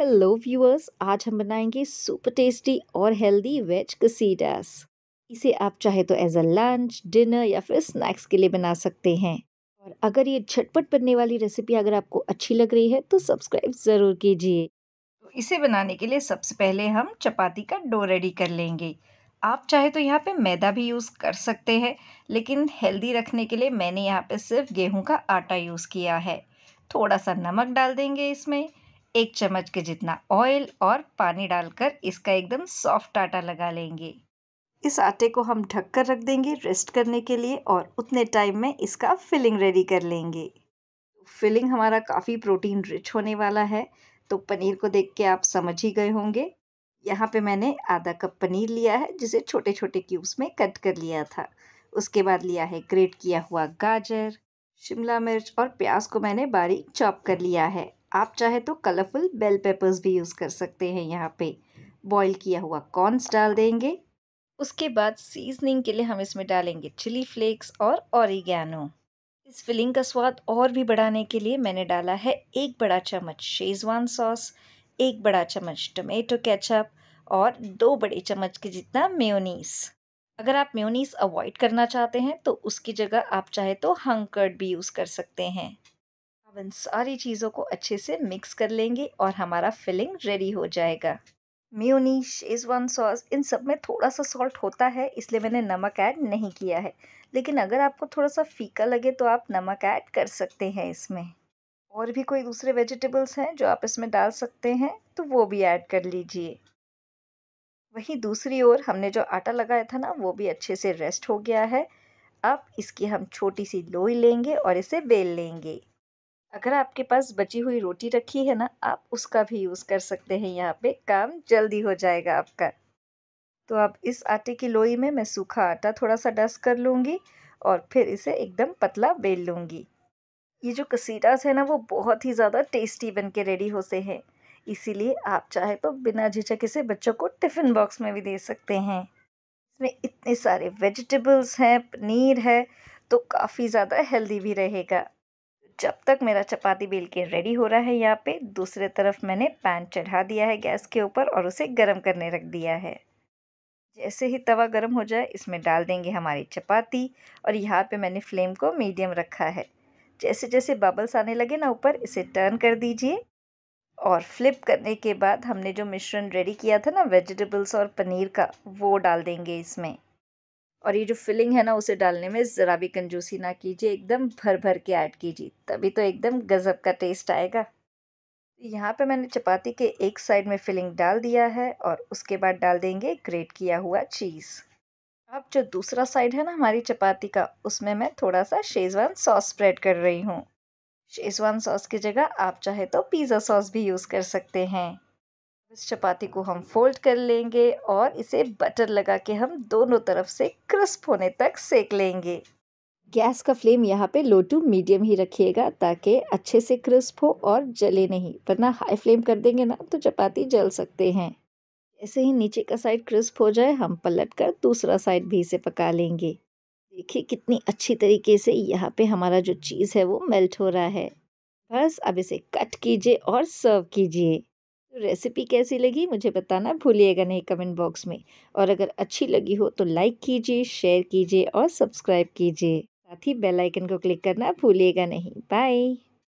hello viewers आज हम बनाएंगे सुपर टेस्टी और हेल्दी वेज कसीडास इसे आप चाहे तो एज अ लंच डिनर या फिर स्नैक्स के लिए बना सकते हैं और अगर ये झटपट बनने वाली रेसिपी अगर आपको अच्छी लग रही है तो सब्सक्राइब ज़रूर कीजिए तो इसे बनाने के लिए सबसे पहले हम चपाती का डो रेडी कर लेंगे आप चाहे तो यहाँ पे मैदा भी यूज़ कर सकते हैं लेकिन हेल्दी रखने के लिए मैंने यहाँ पे सिर्फ गेहूं का आटा यूज़ किया है थोड़ा सा नमक डाल देंगे इसमें एक चम्मच के जितना ऑयल और पानी डालकर इसका एकदम सॉफ्ट आटा लगा लेंगे इस आटे को हम ढक कर रख देंगे रेस्ट करने के लिए और उतने टाइम में इसका फिलिंग रेडी कर लेंगे फिलिंग हमारा काफ़ी प्रोटीन रिच होने वाला है तो पनीर को देख के आप समझ ही गए होंगे यहाँ पे मैंने आधा कप पनीर लिया है जिसे छोटे छोटे क्यूब्स में कट कर लिया था उसके बाद लिया है ग्रेट किया हुआ गाजर शिमला मिर्च और प्याज को मैंने बारीक चॉप कर लिया है आप चाहे तो कलरफुल बेल पेपर्स भी यूज़ कर सकते हैं यहाँ पे बॉईल किया हुआ कॉर्नस डाल देंगे उसके बाद सीजनिंग के लिए हम इसमें डालेंगे चिली फ्लेक्स और ऑरिगैनो इस फिलिंग का स्वाद और भी बढ़ाने के लिए मैंने डाला है एक बड़ा चम्मच शेजवान सॉस एक बड़ा चम्मच टमेटो केचप और दो बड़े चम्मच के जितना मेयोनीस अगर आप मेयोनीस अवॉइड करना चाहते हैं तो उसकी जगह आप चाहे तो हंग कर्ड भी यूज़ कर सकते हैं इन सारी चीज़ों को अच्छे से मिक्स कर लेंगे और हमारा फिलिंग रेडी हो जाएगा म्यूनी शेजवान सॉस इन सब में थोड़ा सा सॉल्ट होता है इसलिए मैंने नमक ऐड नहीं किया है लेकिन अगर आपको थोड़ा सा फीका लगे तो आप नमक ऐड कर सकते हैं इसमें और भी कोई दूसरे वेजिटेबल्स हैं जो आप इसमें डाल सकते हैं तो वो भी ऐड कर लीजिए वहीं दूसरी ओर हमने जो आटा लगाया था ना वो भी अच्छे से रेस्ट हो गया है अब इसकी हम छोटी सी लोई लेंगे और इसे बेल लेंगे अगर आपके पास बची हुई रोटी रखी है ना आप उसका भी यूज़ कर सकते हैं यहाँ पे काम जल्दी हो जाएगा आपका तो अब इस आटे की लोई में मैं सूखा आटा थोड़ा सा डस्ट कर लूँगी और फिर इसे एकदम पतला बेल लूँगी ये जो कसीटास है ना वो बहुत ही ज़्यादा टेस्टी बन के रेडी होते हैं इसीलिए आप चाहे तो बिना झिझक इसे बच्चों को टिफ़िन बॉक्स में भी दे सकते हैं इसमें इतने सारे वेजिटेबल्स हैं पनीर है तो काफ़ी ज़्यादा हेल्दी भी रहेगा जब तक मेरा चपाती बेल के रेडी हो रहा है यहाँ पे दूसरे तरफ मैंने पैन चढ़ा दिया है गैस के ऊपर और उसे गर्म करने रख दिया है जैसे ही तवा गर्म हो जाए इसमें डाल देंगे हमारी चपाती और यहाँ पे मैंने फ्लेम को मीडियम रखा है जैसे जैसे बबल्स आने लगे ना ऊपर इसे टर्न कर दीजिए और फ्लिप करने के बाद हमने जो मिश्रण रेडी किया था ना वेजिटेबल्स और पनीर का वो डाल देंगे इसमें और ये जो फिलिंग है ना उसे डालने में ज़रा भी कंजूसी ना कीजिए एकदम भर भर के ऐड कीजिए तभी तो एकदम गज़ब का टेस्ट आएगा यहाँ पे मैंने चपाती के एक साइड में फिलिंग डाल दिया है और उसके बाद डाल देंगे ग्रेट किया हुआ चीज़ अब जो दूसरा साइड है ना हमारी चपाती का उसमें मैं थोड़ा सा शेजवान सॉस स्प्रेड कर रही हूँ शेजवान सॉस की जगह आप चाहे तो पिज़्ज़ा सॉस भी यूज़ कर सकते हैं इस चपाती को हम फोल्ड कर लेंगे और इसे बटर लगा के हम दोनों तरफ से क्रिस्प होने तक सेक लेंगे गैस का फ्लेम यहाँ पे लो टू मीडियम ही रखिएगा ताकि अच्छे से क्रिस्प हो और जले नहीं वरना हाई फ्लेम कर देंगे ना तो चपाती जल सकते हैं ऐसे ही नीचे का साइड क्रिस्प हो जाए हम पलट कर दूसरा साइड भी इसे पका लेंगे देखिए कितनी अच्छी तरीके से यहाँ पे हमारा जो चीज़ है वो मेल्ट हो रहा है बस अब इसे कट कीजिए और सर्व कीजिए रेसिपी कैसी लगी मुझे बताना भूलिएगा नहीं कमेंट बॉक्स में और अगर अच्छी लगी हो तो लाइक कीजिए शेयर कीजिए और सब्सक्राइब कीजिए साथ ही बेल आइकन को क्लिक करना भूलिएगा नहीं बाय